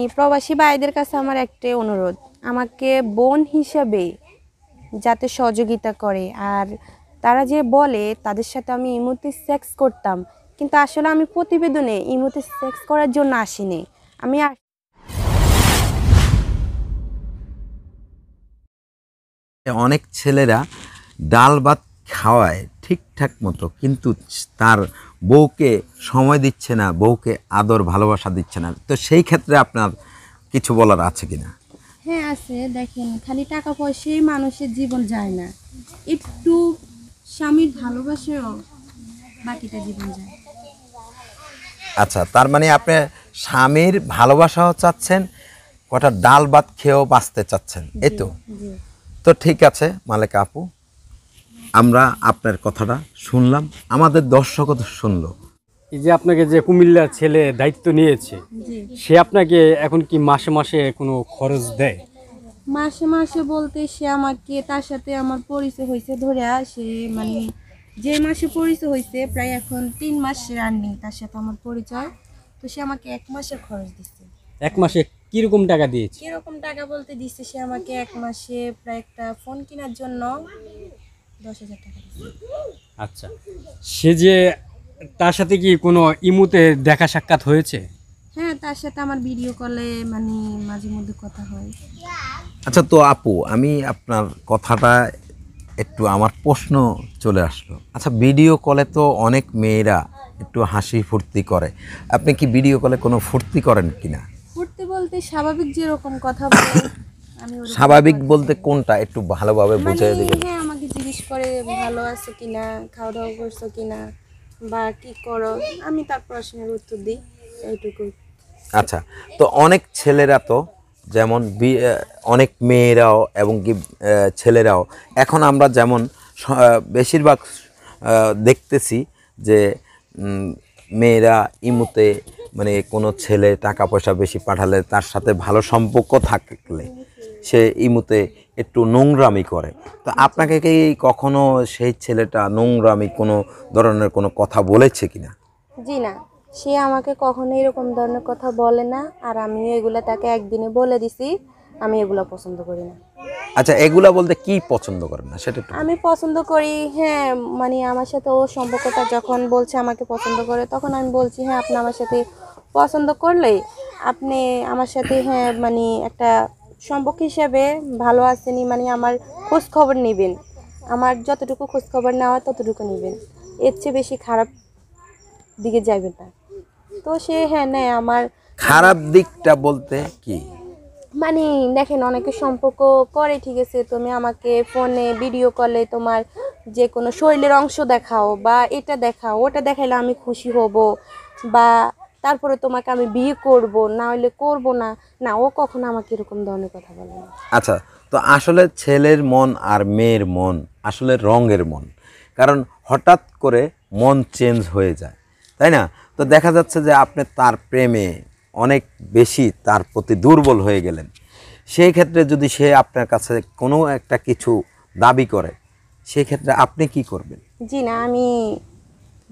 আমি প্রবাসী ভাইদের কাছে আমার একটাই অনুরোধ আমাকে বোন হিসাবে যাতে সহযোগিতা করে আর তারা যে বলে তাদের সাথে আমি ইমুতে সেক্স করতাম কিন্তু আসলে আমি প্রতিবেদনে ইমুতে সেক্স করার জন্য আসিনি আমি অনেক ছেলেরা ডাল ভাত খাওয়ায় ঠিকঠাক মতো কিন্তু তার বউকে সময় দিচ্ছে না বউকে আদর ভালোবাসা দিচ্ছে না তো সেই ক্ষেত্রে আপনার কিছু বলার আছে কি না হ্যাঁ আছে দেখেন খালি টাকা পয়সাই মানুষের জীবন যায় না একটু স্বামীর ভালোবাসেও বাকিটা জীবন যায় আচ্ছা তার মানে আপনি স্বামীর ভালোবাসাও চাচ্ছেন কটা ডাল ভাত খেয়েও বাঁচতে চাচ্ছেন এই তো তো ঠিক আছে মালেকা আপু আমরা আপনার কথাটা শুনলাম আমাদের দর্শকও তো শুনলো এই যে আপনাকে যে কুমিল্লার ছেলে দায়িত্ব নিয়েছে সে আপনাকে এখন কি মাসে মাসে কোনো খরচ দেয় মাসে মাসে বলতে সে আমাকে তার সাথে আমার পরিচয় হয়েছে ধরে সে মানে যে মাসে পরিচয় হয়েছে প্রায় এখন তিন মাস রানিং তার সাথে আমার পরিচয় তো সে আমাকে এক মাসে খরচ দিচ্ছে এক মাসে কিরকম টাকা দিয়েছে কীরকম টাকা বলতে দিচ্ছে সে আমাকে এক মাসে প্রায় একটা ফোন কেনার জন্য আচ্ছা সে যে তার সাথে কি কোনো ইমুতে দেখা সাক্ষাৎ হয়েছে হ্যাঁ তার সাথে আমার ভিডিও কলে মানে মাঝে মধ্যে কথা হয় আচ্ছা তো আপু আমি আপনার কথাটা একটু আমার প্রশ্ন চলে আসলো আচ্ছা ভিডিও কলে তো অনেক মেয়েরা একটু হাসি ফুর্তি করে আপনি কি ভিডিও কলে কোনো ফুর্তি করেন কিনা ফুর্তি বলতে স্বাভাবিক যেরকম কথা বলে স্বাভাবিক বলতে কোনটা একটু ভালোভাবে মানে বুঝিয়ে দেবেন হ্যাঁ জিজ্ঞেস করে ভালো আছো কি না খাওয়া দাওয়া করছো কি না বা কি করো আমি তার প্রশ্নের উত্তর দিই এইটুকু আচ্ছা তো অনেক ছেলেরা তো যেমন অনেক মেয়েরাও এবং কি ছেলেরাও এখন আমরা যেমন বেশিরভাগ দেখতেছি যে মেয়েরা ইমুতে মানে কোনো ছেলে টাকা পয়সা বেশি পাঠালে তার সাথে ভালো সম্পর্ক থাকলে সে ইমুতে একটু নোংরামি করে তো আপনাকে কি কখনো সেই ছেলেটা নোংরামি কোনো ধরনের কোনো কথা বলেছে কিনা জি না সে আমাকে কখনো এরকম ধরনের কথা বলে না আর আমি এগুলা তাকে একদিনে বলে দিছি আমি এগুলা পছন্দ করি না আচ্ছা এগুলা বলতে কি পছন্দ করেন না সেটা একটু আমি পছন্দ করি হ্যাঁ মানে আমার সাথে ও সম্পর্কটা যখন বলছে আমাকে পছন্দ করে তখন আমি বলছি হ্যাঁ আপনি আমার সাথে পছন্দ করলে আপনি আমার সাথে হ্যাঁ মানে একটা সম্পর্ক হিসাবে ভালো আসেনি মানে আমার খোঁজ খবর নেবেন আমার যতটুকু খোঁজ খবর নেওয়া ততটুকু নেবেন এর চেয়ে বেশি খারাপ দিকে যাবেন না তো সে হ্যাঁ নেয় আমার খারাপ দিকটা বলতে কি মানে দেখেন অনেকে সম্পর্ক করে ঠিক আছে তুমি আমাকে ফোনে ভিডিও কলে তোমার যে কোনো শরীরের অংশ দেখাও বা এটা দেখাও ওটা দেখাইলে আমি খুশি হব বা তারপরে তোমাকে আমি বিয়ে করব না হলে করব না না ও কখনো আমাকে এরকম ধরনের কথা বলে না আচ্ছা তো আসলে ছেলের মন আর মেয়ের মন আসলে রঙের মন কারণ হঠাৎ করে মন চেঞ্জ হয়ে যায় তাই না তো দেখা যাচ্ছে যে আপনি তার প্রেমে অনেক বেশি তার প্রতি দুর্বল হয়ে গেলেন সেই ক্ষেত্রে যদি সে আপনার কাছে কোনো একটা কিছু দাবি করে সেই ক্ষেত্রে আপনি কি করবেন জি না আমি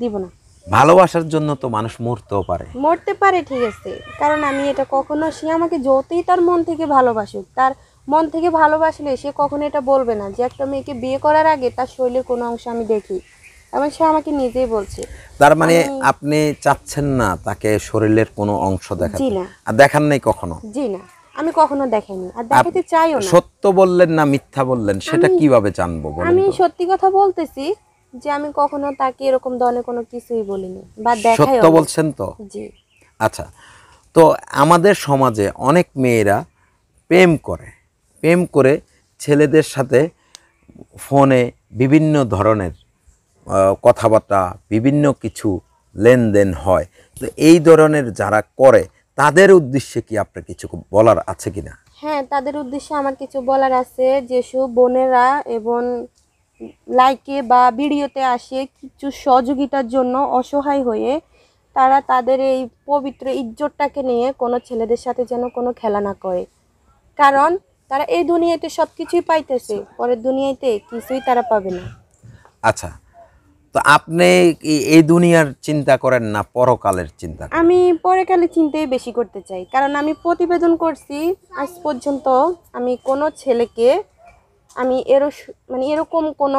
দিব না ভালোবাসার জন্য তো মানুষ মরতেও পারে মরতে পারে ঠিক আছে কারণ আমি এটা কখনো সে আমাকে যতই তার মন থেকে ভালোবাসুক তার মন থেকে ভালোবাসলে সে কখনো এটা বলবে না যে একটা মেয়েকে বিয়ে করার আগে তার শরীরের কোনো অংশ আমি দেখি এবং সে আমাকে নিজেই বলছে তার মানে আপনি চাচ্ছেন না তাকে শরীরের কোনো অংশ দেখা আর দেখান নাই কখনো জি না আমি কখনো দেখাইনি আর দেখাতে চাইও না সত্য বললেন না মিথ্যা বললেন সেটা কিভাবে জানবো আমি সত্যি কথা বলতেছি যে আমি কখনো তাকে এরকম ধরনের কোনো কিছুই বলিনি বা দেখাই সত্য বলছেন তো জি আচ্ছা তো আমাদের সমাজে অনেক মেয়েরা প্রেম করে প্রেম করে ছেলেদের সাথে ফোনে বিভিন্ন ধরনের কথাবার্তা বিভিন্ন কিছু লেনদেন হয় তো এই ধরনের যারা করে তাদের উদ্দেশ্যে কি আপনার কিছু বলার আছে কিনা হ্যাঁ তাদের উদ্দেশ্যে আমার কিছু বলার আছে যেসব বোনেরা এবং লাইকে বা ভিডিওতে আসে কিছু সহযোগিতার জন্য অসহায় হয়ে তারা তাদের এই পবিত্র ইজ্জতটাকে নিয়ে কোনো ছেলেদের সাথে যেন কোনো খেলা না করে কারণ তারা এই দুনিয়াতে সব কিছুই পাইতেছে পরের দুনিয়াতে কিছুই তারা পাবে না আচ্ছা তো আপনি এই দুনিয়ার চিন্তা করেন না পরকালের চিন্তা আমি পরকালের চিন্তাই বেশি করতে চাই কারণ আমি প্রতিবেদন করছি আজ পর্যন্ত আমি কোনো ছেলেকে আমি এর মানে এরকম কোন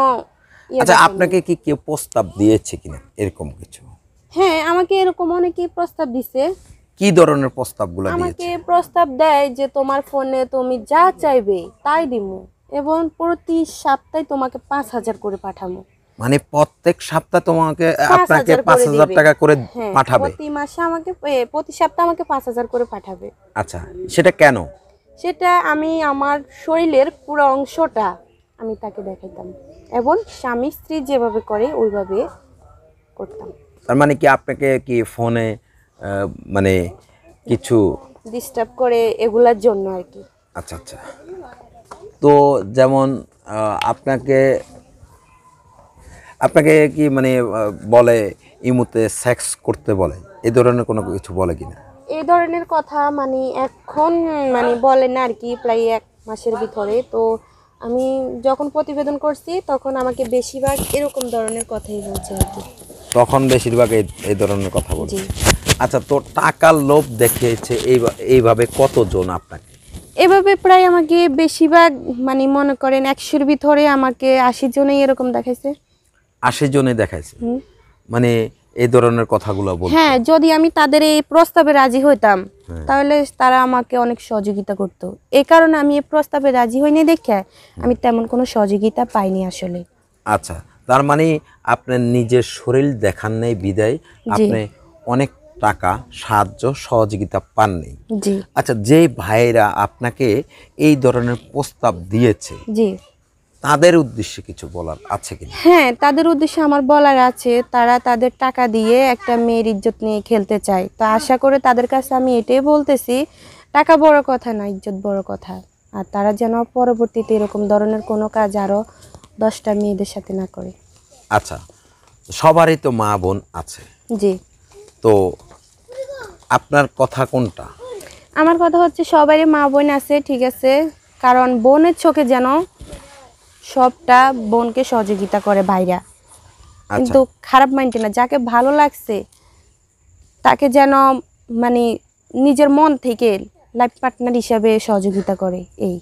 ইয়ে আচ্ছা আপনাকে কি কেউ প্রস্তাব দিয়েছে কিনা এরকম কিছু হ্যাঁ আমাকে এরকম অনেকেই প্রস্তাব দিছে কি ধরনের প্রস্তাবগুলো আমাকে প্রস্তাব দেয় যে তোমার ফোনে তুমি যা চাইবে তাই দিব এবং প্রতি সপ্তাহে তোমাকে 5000 করে পাঠাবো মানে প্রত্যেক সপ্তাহে তোমাকে আপনাকে 5000 টাকা করে হ্যাঁ, পাঠাবে প্রতি মাসে আমাকে প্রতি সপ্তাহে আমাকে 5000 করে পাঠাবে আচ্ছা সেটা কেন সেটা আমি আমার শরীরের পুরো অংশটা আমি তাকে দেখাইতাম এবং স্বামী স্ত্রী যেভাবে করে ওইভাবে করতাম তার মানে কি আপনাকে কি ফোনে মানে কিছু ডিস্টার্ব করে এগুলার জন্য আর কি আচ্ছা আচ্ছা তো যেমন আপনাকে আপনাকে কি মানে বলে ইমুতে সেক্স করতে বলে এ ধরনের কোনো কিছু বলে কিনা এই ধরনের কথা মানে এখন মানে বলে না আর কি প্রায় এক মাসের ভিতরে তো আমি যখন প্রতিবেদন করছি তখন আমাকে বেশিরভাগ এরকম ধরনের কথাই বলছে আর কি তখন বেশিরভাগ এই ধরনের কথা বলছে আচ্ছা তো টাকার লোভ দেখিয়েছে এই এইভাবে কতজন আপনাকে এভাবে প্রায় আমাকে বেশিরভাগ মানে মনে করেন একশোর ভিতরে আমাকে আশি জনেই এরকম দেখাইছে আশি জনে দেখাইছে মানে এই ধরনের কথাগুলো বল হ্যাঁ যদি আমি তাদের এই প্রস্তাবে রাজি হইতাম হ্যাঁ। তাহলে তারা আমাকে অনেক সহযোগিতা করত এই কারণে আমি এই প্রস্তাবে রাজি হইনি দেখে আমি তেমন কোনো সহযোগিতা পাইনি আসলে আচ্ছা তার মানে আপনার নিজের শরীর দেখান নেই বিদায় আপনি অনেক টাকা সাহায্য সহযোগিতা পাননি আচ্ছা যে ভাইরা আপনাকে এই ধরনের প্রস্তাব দিয়েছে জি তাদের উদ্দেশ্যে কিছু বলার আছে কিনা হ্যাঁ তাদের উদ্দেশ্যে আমার বলার আছে তারা তাদের টাকা দিয়ে একটা মেয়ের ইজ্জত নিয়ে খেলতে চায় তো আশা করে তাদের কাছে আমি এটাই বলতেছি টাকা বড় কথা না ইজ্জত বড় কথা আর তারা যেন পরবর্তীতে এরকম ধরনের কোনো কাজ আরও দশটা মেয়েদের সাথে না করে আচ্ছা সবারই তো মা বোন আছে জি তো আপনার কথা কোনটা আমার কথা হচ্ছে সবারই মা বোন আছে ঠিক আছে কারণ বোনের চোখে যেন সবটা বোনকে সহযোগিতা করে ভাইরা আচ্ছা। কিন্তু খারাপ মাইন্ডে না যাকে ভালো লাগছে তাকে যেন মানে নিজের মন থেকে লাইফ পার্টনার হিসাবে সহযোগিতা করে এই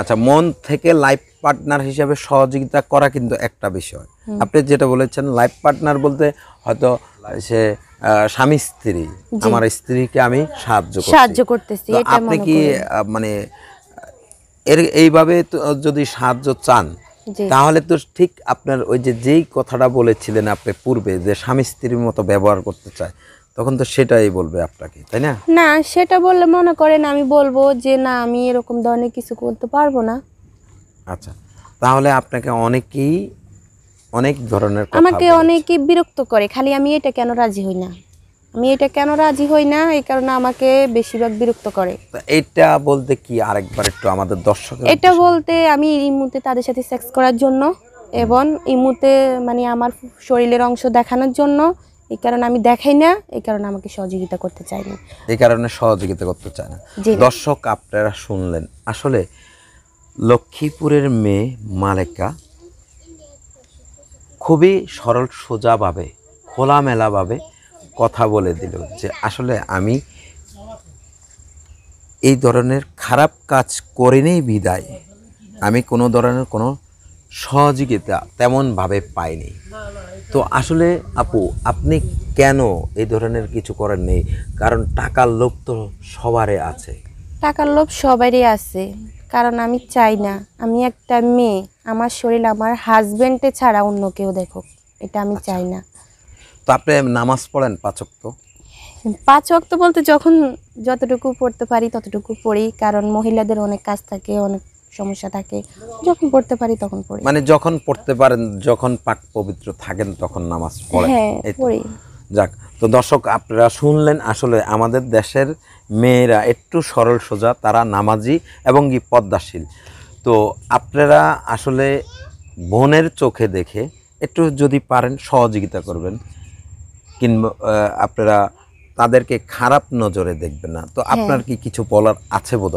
আচ্ছা মন থেকে লাইফ পার্টনার হিসাবে সহযোগিতা করা কিন্তু একটা বিষয় আপনি যেটা বলেছেন লাইফ পার্টনার বলতে হয়তো সে স্বামী স্ত্রী আমার স্ত্রীকে আমি সাহায্য সাহায্য করতেছি আপনি কি মানে এর এইভাবে যদি সাহায্য চান তাহলে তো ঠিক আপনার ওই যে যেই কথাটা বলেছিলেন আপনি পূর্বে যে স্বামী স্ত্রীর মতো ব্যবহার করতে চায় তখন তো সেটাই বলবে আপনাকে তাই না না সেটা বললে মনে করেন আমি বলবো যে না আমি এরকম ধরনের কিছু করতে পারবো না আচ্ছা তাহলে আপনাকে অনেকেই অনেক ধরনের আমাকে অনেকে বিরক্ত করে খালি আমি এটা কেন রাজি হই না আমি এটা কেন রাজি হই না এই কারণে আমাকে বেশিরভাগ বিরক্ত করে এটা বলতে কি আরেকবার একটু আমাদের দর্শক এটা বলতে আমি এই মুহূর্তে তাদের সাথে সেক্স করার জন্য এবং এই মুহূর্তে মানে আমার শরীরের অংশ দেখানোর জন্য এই কারণে আমি দেখাই না এই কারণে আমাকে সহযোগিতা করতে চাই না এই কারণে সহযোগিতা করতে চায় না দর্শক আপনারা শুনলেন আসলে লক্ষ্মীপুরের মেয়ে মালেকা খুবই সরল সোজাভাবে খোলামেলাভাবে কথা বলে দিল যে আসলে আমি এই ধরনের খারাপ কাজ করেনি বিদায় আমি কোনো ধরনের কোনো সহযোগিতা তেমনভাবে পাইনি তো আসলে আপু আপনি কেন এই ধরনের কিছু করেন নেই কারণ টাকার লোভ তো সবারই আছে টাকার লোভ সবারই আছে কারণ আমি চাই না আমি একটা মেয়ে আমার শরীর আমার হাজব্যান্ডে ছাড়া অন্য কেউ দেখো এটা আমি আচ্ছা। চাই না তো আপনি নামাজ পড়েন পাচক তো পাঁচ তো বলতে যখন যতটুকু পড়তে পারি ততটুকু পড়ি কারণ মহিলাদের অনেক কাজ থাকে অনেক সমস্যা থাকে যখন পড়তে পারি তখন পড়ি মানে যখন পড়তে পারেন যখন পাক পবিত্র থাকেন তখন নামাজ পড়েন হ্যাঁ পড়ি যাক তো দর্শক আপনারা শুনলেন আসলে আমাদের দেশের মেয়েরা একটু সরল সোজা তারা নামাজি এবং কি পদ্মাশীল তো আপনারা আসলে বোনের চোখে দেখে একটু যদি পারেন সহযোগিতা করবেন কিংবা আপনারা তাদেরকে খারাপ নজরে দেখবে না তো হ্যাঁ। আপনার কি কিছু বলার আছে বোধ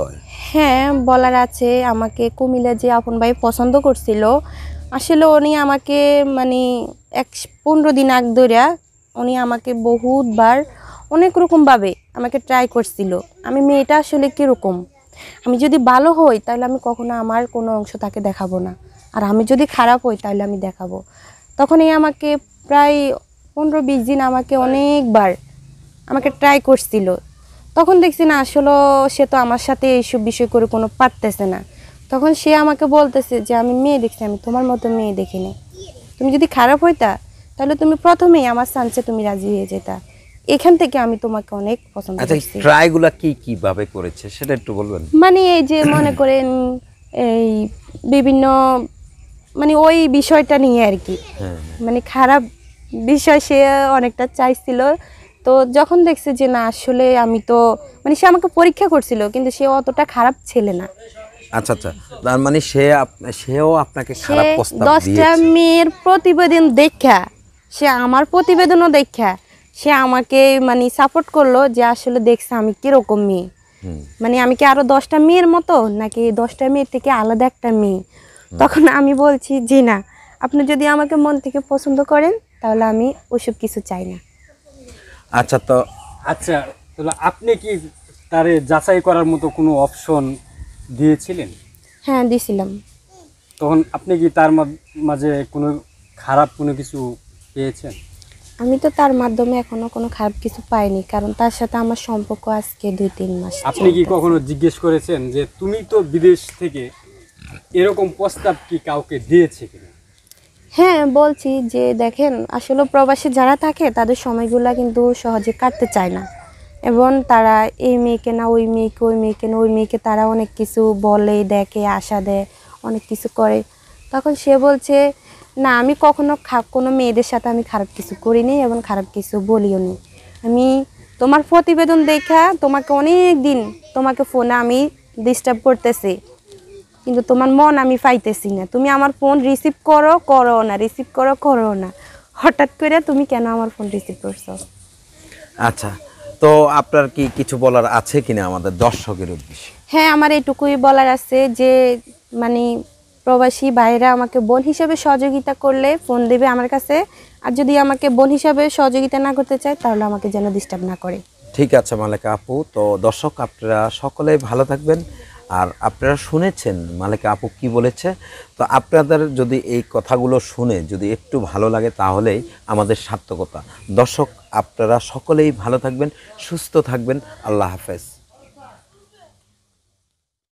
হ্যাঁ বলার আছে আমাকে কুমিল্লা যে আপন ভাই পছন্দ করছিল আসলে উনি আমাকে মানে এক পনেরো দিন আগ ধরিয়া উনি আমাকে বহুতবার অনেক রকমভাবে আমাকে ট্রাই করছিল আমি মেয়েটা আসলে কীরকম আমি যদি ভালো হই তাহলে আমি কখনো আমার কোনো অংশ তাকে দেখাবো না আর আমি যদি খারাপ হই তাহলে আমি দেখাবো তখনই আমাকে প্রায় পনেরো বিশ দিন আমাকে অনেকবার আমাকে ট্রাই করছিল তখন দেখছি না আসলে সে তো আমার সাথে এইসব বিষয় করে কোনো পারতেছে না তখন সে আমাকে বলতেছে যে আমি মেয়ে দেখছি আমি তোমার মতো মেয়ে দেখিনি তুমি যদি খারাপ হইতা তাহলে তুমি প্রথমেই আমার সানসে তুমি রাজি হয়ে যেতা এখান থেকে আমি তোমাকে অনেক পছন্দ আচ্ছা ট্রাইগুলো কি কিভাবে করেছে সেটা একটু বলবেন মানে এই যে মনে করেন এই বিভিন্ন মানে ওই বিষয়টা নিয়ে আর কি হ্যাঁ, হ্যাঁ। মানে খারাপ বিষয় সে অনেকটা চাইছিল তো যখন দেখছে যে না আসলে আমি তো মানে সে আমাকে পরীক্ষা করছিল কিন্তু সে অতটা খারাপ ছেলে না আচ্ছা আচ্ছা তার মানে সে সেও আপনাকে খারাপ প্রস্তাব মেয়ের প্রতিবেদন দেখা সে আমার প্রতিবেদনও দেখা সে আমাকে মানে সাপোর্ট করলো যে আসলে দেখছে আমি কিরকম মেয়ে মানে আমি কি আরো দশটা মেয়ের মতো নাকি দশটা মেয়ের থেকে আলাদা একটা মেয়ে তখন আমি বলছি জি না আপনি যদি আমাকে মন থেকে পছন্দ করেন তাহলে আমি ওসব কিছু চাই না আচ্ছা তো আচ্ছা তাহলে আপনি কি তারে যাচাই করার মতো কোনো অপশন দিয়েছিলেন হ্যাঁ দিয়েছিলাম তখন আপনি কি তার মাঝে কোনো খারাপ কোনো কিছু পেয়েছেন আমি তো তার মাধ্যমে এখনো কোনো খারাপ কিছু পাইনি কারণ তার সাথে আমার সম্পর্ক আজকে দুই তিন মাস আপনি কি কখনো জিজ্ঞেস করেছেন যে তুমি তো বিদেশ থেকে এরকম প্রস্তাব কি কাউকে দিয়েছে কিনা হ্যাঁ বলছি যে দেখেন আসলে প্রবাসে যারা থাকে তাদের সময়গুলো কিন্তু সহজে কাটতে চায় না এবং তারা এই মেয়েকে না ওই মেয়েকে ওই মেয়েকে না ওই মেয়েকে তারা অনেক কিছু বলে দেখে আশা দেয় অনেক কিছু করে তখন সে বলছে না আমি কখনো কোনো মেয়েদের সাথে আমি খারাপ কিছু করিনি এবং খারাপ কিছু বলিও নি আমি তোমার প্রতিবেদন দেখা তোমাকে অনেক দিন তোমাকে ফোনে আমি ডিস্টার্ব করতেছি কিন্তু তোমার মন আমি পাইতেছি না তুমি আমার ফোন রিসিভ করো করো না রিসিভ করো করো না হঠাৎ করে তুমি কেন আমার ফোন রিসিভ করছো আচ্ছা তো আপনার কি কিছু বলার আছে কিনা আমাদের দর্শকের উদ্দেশ্যে হ্যাঁ আমার এটুকুই বলার আছে যে মানে প্রবাসী ভাইরা আমাকে বোন হিসেবে সহযোগিতা করলে ফোন দেবে আমার কাছে আর যদি আমাকে বোন হিসাবে সহযোগিতা না করতে চায় তাহলে আমাকে যেন ডিস্টার্ব না করে ঠিক আছে মালেকা আপু তো দর্শক আপনারা সকলেই ভালো থাকবেন আর আপনারা শুনেছেন মালিক আপু কী বলেছে তো আপনাদের যদি এই কথাগুলো শুনে যদি একটু ভালো লাগে তাহলেই আমাদের সার্থকতা দর্শক আপনারা সকলেই ভালো থাকবেন সুস্থ থাকবেন আল্লাহ হাফেজ